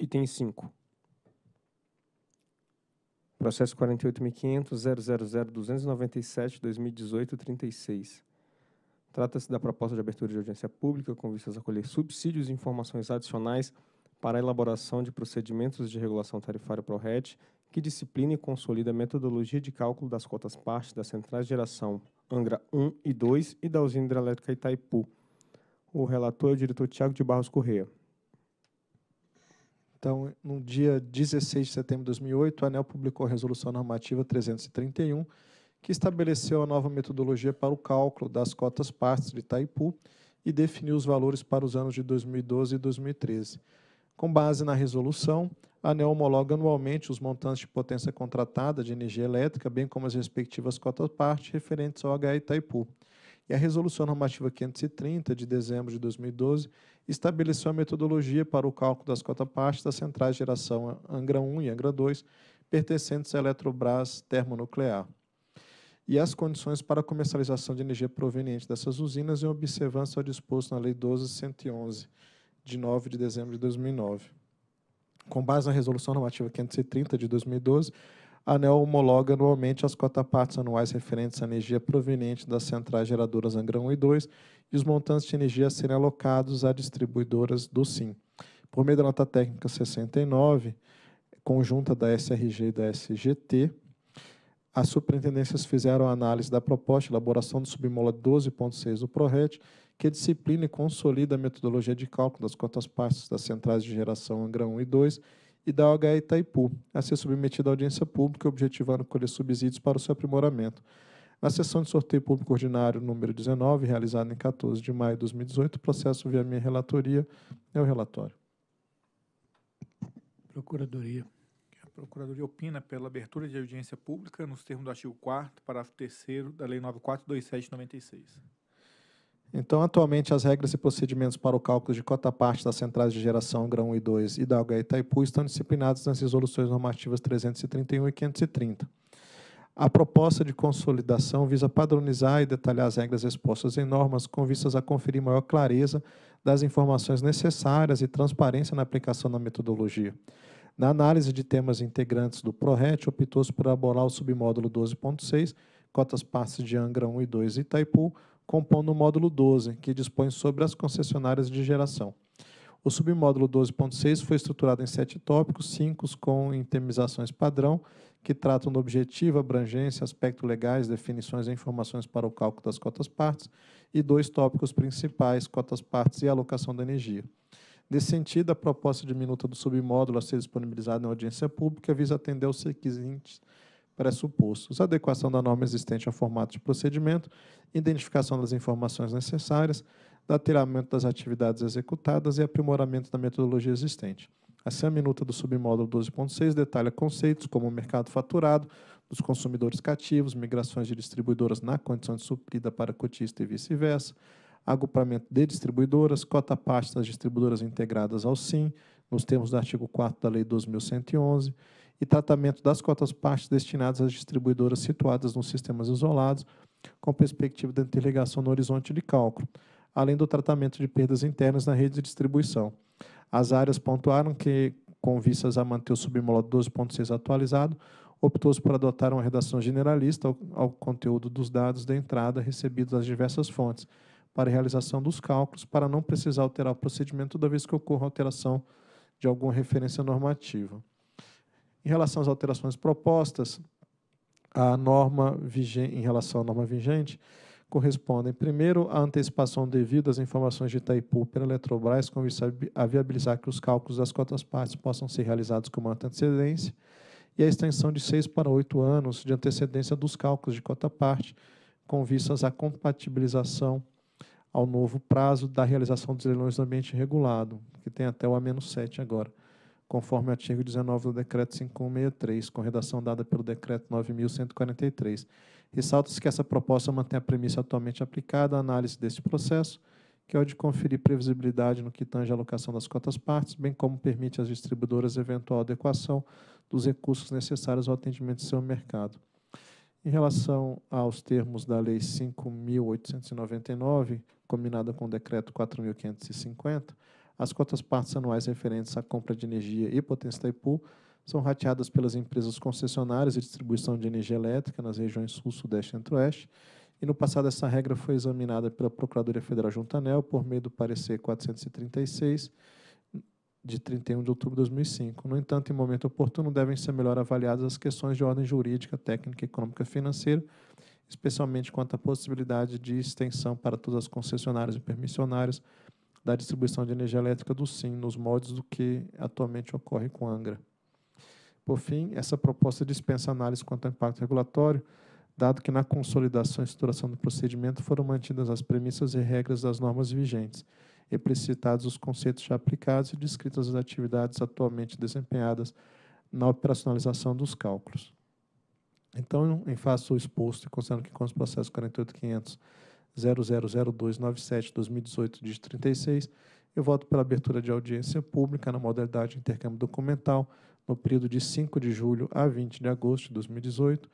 Item 5. Processo 48.500.000.297.2018.36. Trata-se da proposta de abertura de audiência pública com vistas a colher subsídios e informações adicionais para a elaboração de procedimentos de regulação tarifária ProRet que disciplina e consolida a metodologia de cálculo das cotas parte das centrais de geração Angra 1 e 2 e da usina hidrelétrica Itaipu. O relator é o diretor Tiago de Barros Correia. Então, no dia 16 de setembro de 2008, a ANEL publicou a Resolução Normativa 331, que estabeleceu a nova metodologia para o cálculo das cotas partes de Itaipu e definiu os valores para os anos de 2012 e 2013. Com base na resolução, a ANEL homologa anualmente os montantes de potência contratada de energia elétrica, bem como as respectivas cotas parte referentes ao HE Itaipu. E a Resolução Normativa 530, de dezembro de 2012, estabeleceu a metodologia para o cálculo das cotas-partes das centrais de geração Angra 1 e Angra 2, pertencentes à Eletrobras Termonuclear, e as condições para a comercialização de energia proveniente dessas usinas em observância ao disposto na Lei 12111, de 9 de dezembro de 2009. Com base na Resolução Normativa 530, de 2012, a ANEL homologa anualmente as cotapartes anuais referentes à energia proveniente das centrais geradoras Angra 1 e 2 e os montantes de energia a serem alocados a distribuidoras do SIM. Por meio da nota técnica 69, conjunta da SRG e da SGT, as superintendências fizeram a análise da proposta, de elaboração do submola 12.6 do PRORET, que disciplina e consolida a metodologia de cálculo das cotas partes das centrais de geração Angra 1 e 2 e da OHE Itaipu, a ser submetida à audiência pública, objetivando colher subsídios para o seu aprimoramento. Na sessão de sorteio público ordinário número 19, realizada em 14 de maio de 2018, o processo via minha relatoria é o relatório. Procuradoria. A Procuradoria opina pela abertura de audiência pública nos termos do artigo 4 parágrafo 3 da Lei 942796. Então, atualmente, as regras e procedimentos para o cálculo de cota parte das centrais de geração grão 1 e 2 e da E Itaipu estão disciplinados nas resoluções normativas 331 e 530. A proposta de consolidação visa padronizar e detalhar as regras expostas em normas com vistas a conferir maior clareza das informações necessárias e transparência na aplicação da metodologia. Na análise de temas integrantes do ProRET, optou-se por elaborar o submódulo 12.6, cotas partes de Angra 1 e 2 e Itaipu, compondo o módulo 12, que dispõe sobre as concessionárias de geração. O submódulo 12.6 foi estruturado em sete tópicos, cinco com intermizações padrão, que tratam do objetivo, abrangência, aspectos legais, definições e informações para o cálculo das cotas partes, e dois tópicos principais, cotas partes e alocação da energia. Nesse sentido, a proposta de minuta do submódulo a ser disponibilizada na audiência pública visa atender os seguintes pressupostos, adequação da norma existente ao formato de procedimento, identificação das informações necessárias, datilhamento das atividades executadas e aprimoramento da metodologia existente. Assim, a minuta do submódulo 12.6 detalha conceitos como mercado faturado, dos consumidores cativos, migrações de distribuidoras na condição de suprida para cotista e vice-versa, agrupamento de distribuidoras, cota parte das distribuidoras integradas ao SIM, nos termos do artigo 4 da Lei 12.111, e tratamento das cotas partes destinadas às distribuidoras situadas nos sistemas isolados, com perspectiva de interligação no horizonte de cálculo, além do tratamento de perdas internas na rede de distribuição. As áreas pontuaram que, com vistas a manter o submódulo 12.6 atualizado, optou-se por adotar uma redação generalista ao, ao conteúdo dos dados de entrada recebidos das diversas fontes para realização dos cálculos, para não precisar alterar o procedimento toda vez que ocorra alteração de alguma referência normativa. Em relação às alterações propostas, a norma vigente, em relação à norma vigente, correspondem, primeiro, à antecipação devida às informações de Itaipu pela Eletrobras, com vista a viabilizar que os cálculos das cotas partes possam ser realizados com uma antecedência, e a extensão de seis para oito anos de antecedência dos cálculos de cota parte, com vistas à compatibilização ao novo prazo da realização dos leilões do ambiente regulado, que tem até o A-7 agora, conforme o artigo 19 do Decreto 5163, com redação dada pelo Decreto 9143. Ressalta-se que essa proposta mantém a premissa atualmente aplicada à análise deste processo, que é o de conferir previsibilidade no que tange à alocação das cotas partes, bem como permite às distribuidoras eventual adequação dos recursos necessários ao atendimento de seu mercado. Em relação aos termos da Lei 5.899, combinada com o Decreto 4.550, as cotas partes anuais referentes à compra de energia e potência Taipu são rateadas pelas empresas concessionárias de distribuição de energia elétrica nas regiões Sul, Sudeste e Centro-Oeste, e no passado essa regra foi examinada pela Procuradoria Federal Juntanel por meio do parecer 436, de 31 de outubro de 2005. No entanto, em momento oportuno, devem ser melhor avaliadas as questões de ordem jurídica, técnica, econômica e financeira, especialmente quanto à possibilidade de extensão para todas as concessionárias e permissionárias da distribuição de energia elétrica do SIM, nos moldes do que atualmente ocorre com a Angra. Por fim, essa proposta dispensa análise quanto ao impacto regulatório, dado que na consolidação e estruturação do procedimento foram mantidas as premissas e regras das normas vigentes, e os conceitos já aplicados e descritas as atividades atualmente desempenhadas na operacionalização dos cálculos. Então, em face do exposto e considerando que com os processos 48.500.000297-2018, dígito 36, eu voto pela abertura de audiência pública na modalidade de intercâmbio documental no período de 5 de julho a 20 de agosto de 2018,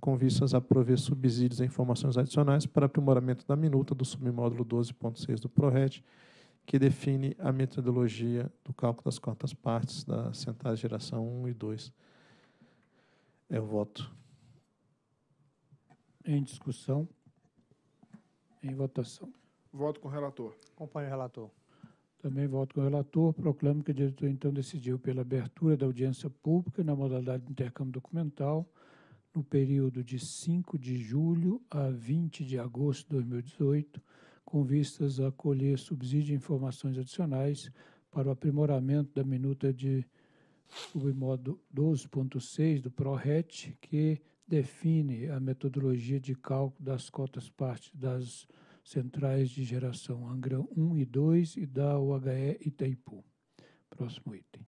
com vistas a prover subsídios e informações adicionais para aprimoramento da minuta do submódulo 12.6 do PRORET que define a metodologia do cálculo das quartas partes da sentada geração 1 e 2. É o voto. Em discussão. Em votação. Voto com o relator. Acompanho o relator. Também voto com o relator. Proclamo que o diretor, então, decidiu pela abertura da audiência pública na modalidade de intercâmbio documental no período de 5 de julho a 20 de agosto de 2018, com vistas a colher subsídio e informações adicionais para o aprimoramento da minuta de submodo 12.6 do PRORET, que define a metodologia de cálculo das cotas parte das centrais de geração Angra 1 e 2 e da UHE Itaipu. Próximo item.